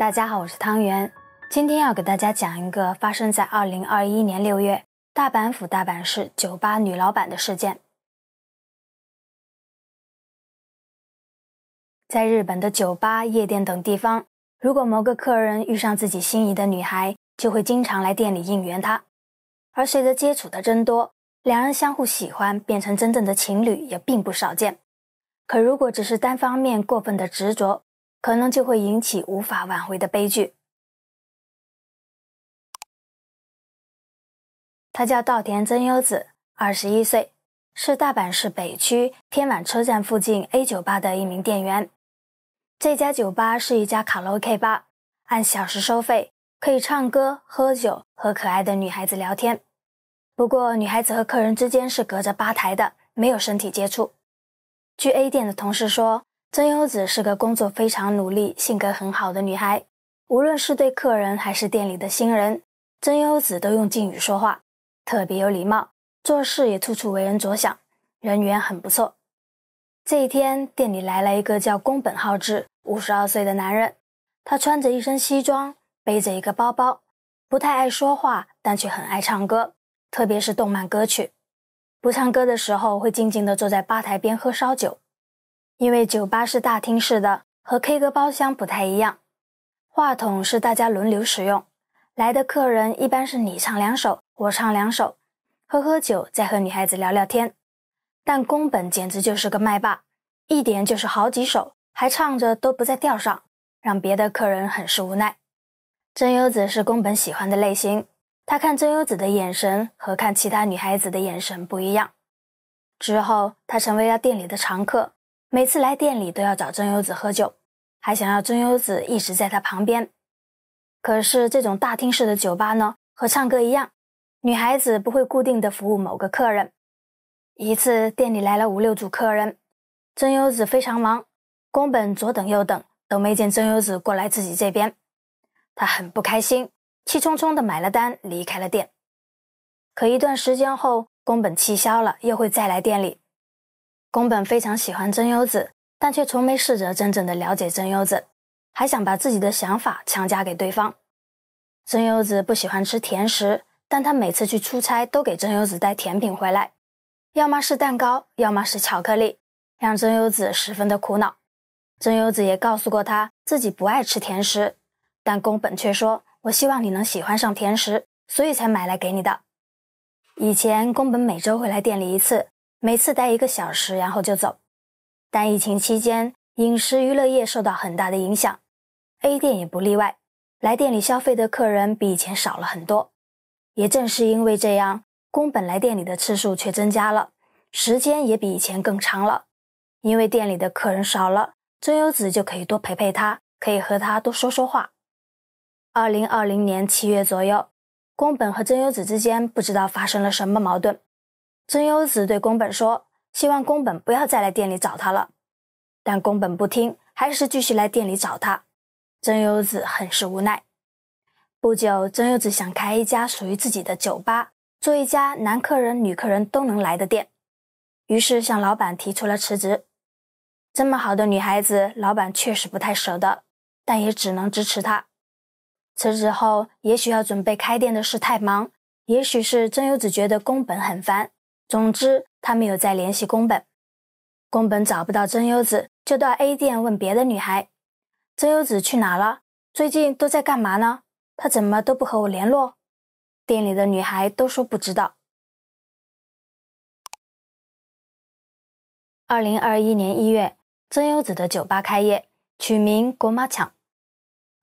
大家好，我是汤圆，今天要给大家讲一个发生在2021年6月大阪府大阪市酒吧女老板的事件。在日本的酒吧、夜店等地方，如果某个客人遇上自己心仪的女孩，就会经常来店里应援她。而随着接触的增多，两人相互喜欢变成真正的情侣也并不少见。可如果只是单方面过分的执着，可能就会引起无法挽回的悲剧。他叫稻田真优子，二十一岁，是大阪市北区天满车站附近 A 酒吧的一名店员。这家酒吧是一家卡拉 OK 吧，按小时收费，可以唱歌、喝酒和可爱的女孩子聊天。不过，女孩子和客人之间是隔着吧台的，没有身体接触。据 A 店的同事说。曾优子是个工作非常努力、性格很好的女孩。无论是对客人还是店里的新人，曾优子都用敬语说话，特别有礼貌，做事也处处为人着想，人缘很不错。这一天，店里来了一个叫宫本浩志、五十二岁的男人。他穿着一身西装，背着一个包包，不太爱说话，但却很爱唱歌，特别是动漫歌曲。不唱歌的时候，会静静地坐在吧台边喝烧酒。因为酒吧是大厅式的，和 K 歌包厢不太一样。话筒是大家轮流使用，来的客人一般是你唱两首，我唱两首，喝喝酒，再和女孩子聊聊天。但宫本简直就是个麦霸，一点就是好几首，还唱着都不在调上，让别的客人很是无奈。真优子是宫本喜欢的类型，他看真优子的眼神和看其他女孩子的眼神不一样。之后，他成为了店里的常客。每次来店里都要找真优子喝酒，还想要真优子一直在他旁边。可是这种大厅式的酒吧呢，和唱歌一样，女孩子不会固定的服务某个客人。一次店里来了五六组客人，真优子非常忙，宫本左等右等都没见真优子过来自己这边，他很不开心，气冲冲的买了单离开了店。可一段时间后，宫本气消了，又会再来店里。宫本非常喜欢真优子，但却从没试着真正的了解真优子，还想把自己的想法强加给对方。真优子不喜欢吃甜食，但他每次去出差都给真优子带甜品回来，要么是蛋糕，要么是巧克力，让真优子十分的苦恼。真优子也告诉过他自己不爱吃甜食，但宫本却说：“我希望你能喜欢上甜食，所以才买来给你的。”以前宫本每周会来店里一次。每次待一个小时，然后就走。但疫情期间，饮食娱乐业受到很大的影响，A 店也不例外。来店里消费的客人比以前少了很多。也正是因为这样，宫本来店里的次数却增加了，时间也比以前更长了。因为店里的客人少了，真优子就可以多陪陪他，可以和他多说说话。二零二零年七月左右，宫本和真优子之间不知道发生了什么矛盾。曾优子对宫本说：“希望宫本不要再来店里找他了。”但宫本不听，还是继续来店里找他。真优子很是无奈。不久，真优子想开一家属于自己的酒吧，做一家男客人、女客人都能来的店，于是向老板提出了辞职。这么好的女孩子，老板确实不太舍得，但也只能支持她。辞职后，也许要准备开店的事太忙，也许是真优子觉得宫本很烦。总之，他没有再联系宫本。宫本找不到真优子，就到 A 店问别的女孩：“真优子去哪了？最近都在干嘛呢？她怎么都不和我联络？”店里的女孩都说不知道。二零二一年一月，真优子的酒吧开业，取名“国妈抢”。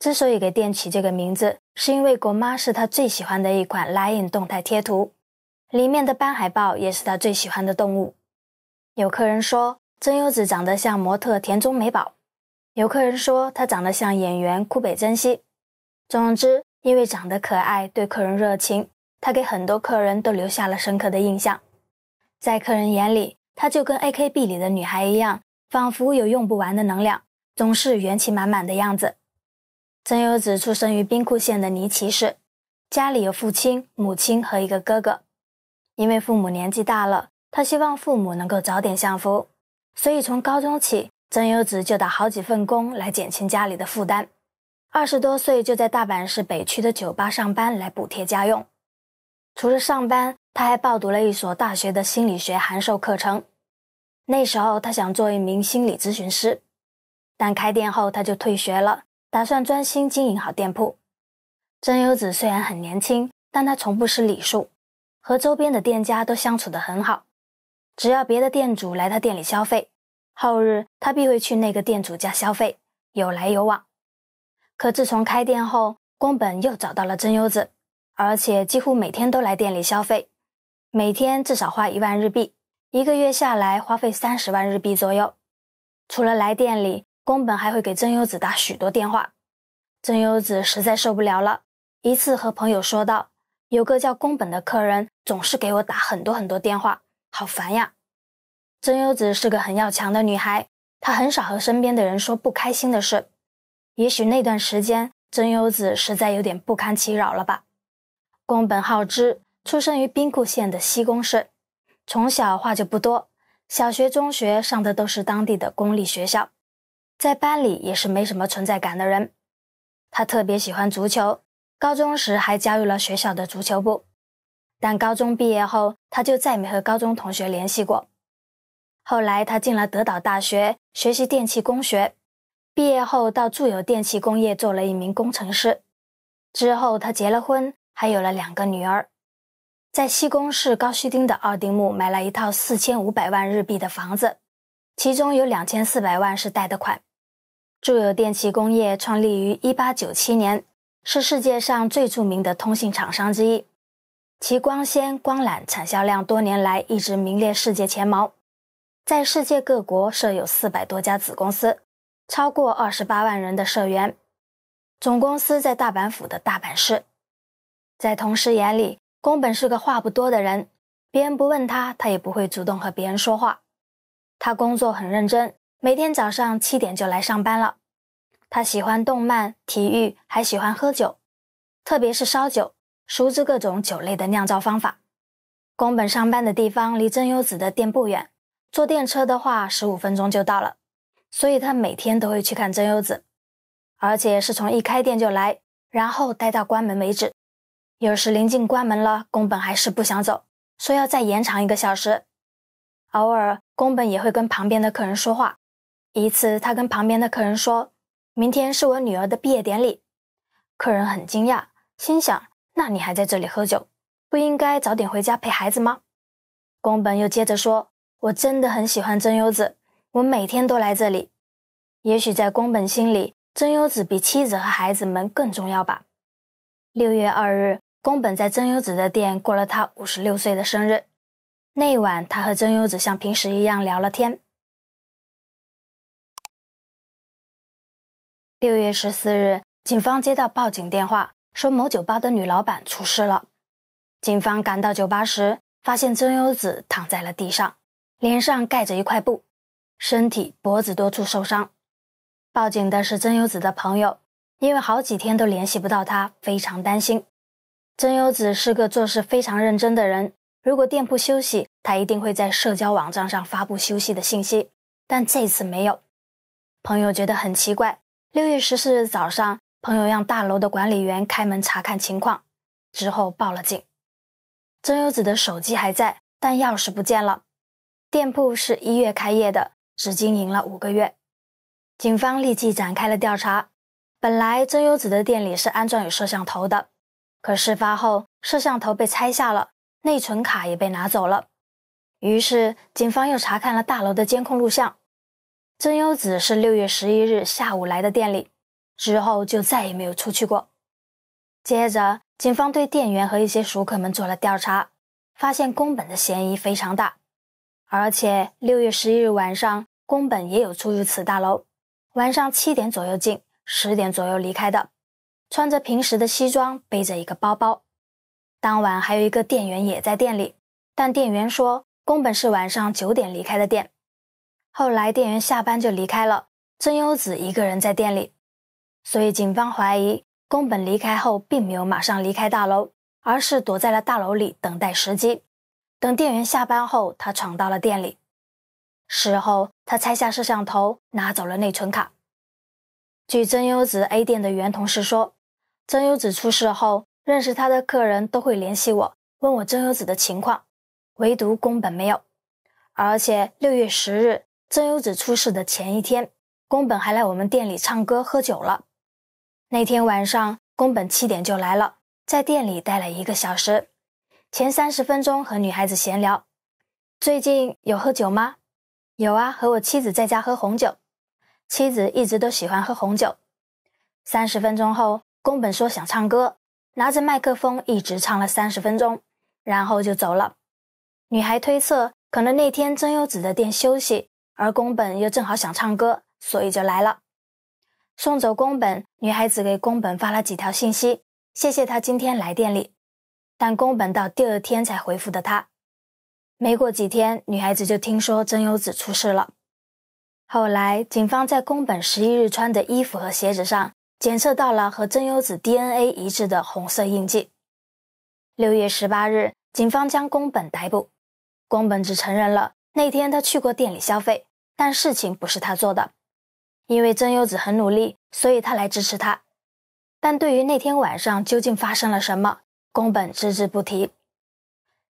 之所以给店起这个名字，是因为“国妈”是他最喜欢的一款 LINE 动态贴图。里面的斑海豹也是他最喜欢的动物。有客人说曾优子长得像模特田中美保，有客人说她长得像演员库北真希。总之，因为长得可爱，对客人热情，她给很多客人都留下了深刻的印象。在客人眼里，她就跟 A K B 里的女孩一样，仿佛有用不完的能量，总是元气满满的样子。曾优子出生于兵库县的尼崎市，家里有父亲、母亲和一个哥哥。因为父母年纪大了，他希望父母能够早点享福，所以从高中起，曾优子就打好几份工来减轻家里的负担。二十多岁就在大阪市北区的酒吧上班来补贴家用。除了上班，他还报读了一所大学的心理学函授课程。那时候他想做一名心理咨询师，但开店后他就退学了，打算专心经营好店铺。曾优子虽然很年轻，但他从不失礼数。和周边的店家都相处得很好，只要别的店主来他店里消费，后日他必会去那个店主家消费，有来有往。可自从开店后，宫本又找到了真优子，而且几乎每天都来店里消费，每天至少花一万日币，一个月下来花费三十万日币左右。除了来店里，宫本还会给真优子打许多电话，真优子实在受不了了，一次和朋友说道。有个叫宫本的客人总是给我打很多很多电话，好烦呀！真优子是个很要强的女孩，她很少和身边的人说不开心的事。也许那段时间，真优子实在有点不堪其扰了吧？宫本浩之出生于兵库县的西宫市，从小话就不多，小学、中学上的都是当地的公立学校，在班里也是没什么存在感的人。他特别喜欢足球。高中时还加入了学校的足球部，但高中毕业后他就再没和高中同学联系过。后来他进了德岛大学学习电气工学，毕业后到住友电气工业做了一名工程师。之后他结了婚，还有了两个女儿，在西宫市高须町的奥丁木买了一套四千五百万日币的房子，其中有两千四百万是贷的款。住友电气工业创立于一八九七年。是世界上最著名的通信厂商之一，其光纤光缆产销量多年来一直名列世界前茅，在世界各国设有四百多家子公司，超过二十八万人的社员。总公司在大阪府的大阪市。在同事眼里，宫本是个话不多的人，别人不问他，他也不会主动和别人说话。他工作很认真，每天早上七点就来上班了。他喜欢动漫、体育，还喜欢喝酒，特别是烧酒，熟知各种酒类的酿造方法。宫本上班的地方离真由子的店不远，坐电车的话十五分钟就到了，所以他每天都会去看真由子，而且是从一开店就来，然后待到关门为止。有时临近关门了，宫本还是不想走，说要再延长一个小时。偶尔宫本也会跟旁边的客人说话，一次他跟旁边的客人说。明天是我女儿的毕业典礼，客人很惊讶，心想：那你还在这里喝酒，不应该早点回家陪孩子吗？宫本又接着说：我真的很喜欢真由子，我每天都来这里。也许在宫本心里，真由子比妻子和孩子们更重要吧。六月二日，宫本在真由子的店过了他五十六岁的生日，那晚他和真由子像平时一样聊了天。六月十四日，警方接到报警电话，说某酒吧的女老板出事了。警方赶到酒吧时，发现曾优子躺在了地上，脸上盖着一块布，身体脖子多处受伤。报警的是曾优子的朋友，因为好几天都联系不到她，非常担心。曾优子是个做事非常认真的人，如果店铺休息，她一定会在社交网站上发布休息的信息，但这次没有。朋友觉得很奇怪。六月十四日早上，朋友让大楼的管理员开门查看情况，之后报了警。曾优子的手机还在，但钥匙不见了。店铺是一月开业的，只经营了五个月。警方立即展开了调查。本来曾优子的店里是安装有摄像头的，可事发后摄像头被拆下了，内存卡也被拿走了。于是警方又查看了大楼的监控录像。真优子是六月十一日下午来的店里，之后就再也没有出去过。接着，警方对店员和一些熟客们做了调查，发现宫本的嫌疑非常大。而且，六月十一日晚上，宫本也有出入此大楼，晚上七点左右进，十点左右离开的，穿着平时的西装，背着一个包包。当晚还有一个店员也在店里，但店员说宫本是晚上九点离开的店。后来，店员下班就离开了，真优子一个人在店里，所以警方怀疑宫本离开后并没有马上离开大楼，而是躲在了大楼里等待时机。等店员下班后，他闯到了店里。事后，他拆下摄像头，拿走了内存卡。据真优子 A 店的原同事说，真优子出事后，认识她的客人都会联系我，问我真优子的情况，唯独宫本没有。而且六月十日。曾优子出事的前一天，宫本还来我们店里唱歌喝酒了。那天晚上，宫本七点就来了，在店里待了一个小时，前三十分钟和女孩子闲聊，最近有喝酒吗？有啊，和我妻子在家喝红酒。妻子一直都喜欢喝红酒。三十分钟后，宫本说想唱歌，拿着麦克风一直唱了三十分钟，然后就走了。女孩推测，可能那天曾优子的店休息。而宫本又正好想唱歌，所以就来了。送走宫本，女孩子给宫本发了几条信息，谢谢他今天来店里。但宫本到第二天才回复的他。没过几天，女孩子就听说真由子出事了。后来，警方在宫本十一日穿的衣服和鞋子上检测到了和真由子 DNA 一致的红色印记。六月十八日，警方将宫本逮捕，宫本只承认了。那天他去过店里消费，但事情不是他做的。因为真优子很努力，所以他来支持他。但对于那天晚上究竟发生了什么，宫本只字不提。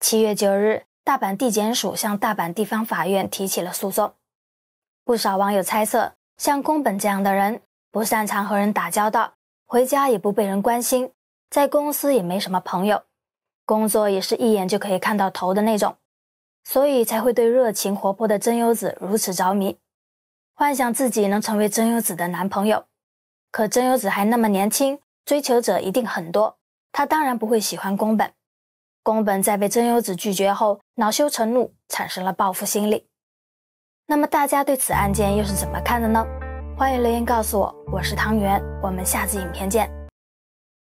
七月九日，大阪地检署向大阪地方法院提起了诉讼。不少网友猜测，像宫本这样的人，不擅长和人打交道，回家也不被人关心，在公司也没什么朋友，工作也是一眼就可以看到头的那种。所以才会对热情活泼的真优子如此着迷，幻想自己能成为真优子的男朋友。可真优子还那么年轻，追求者一定很多。他当然不会喜欢宫本。宫本在被真优子拒绝后，恼羞成怒，产生了报复心理。那么大家对此案件又是怎么看的呢？欢迎留言告诉我。我是汤圆，我们下次影片见。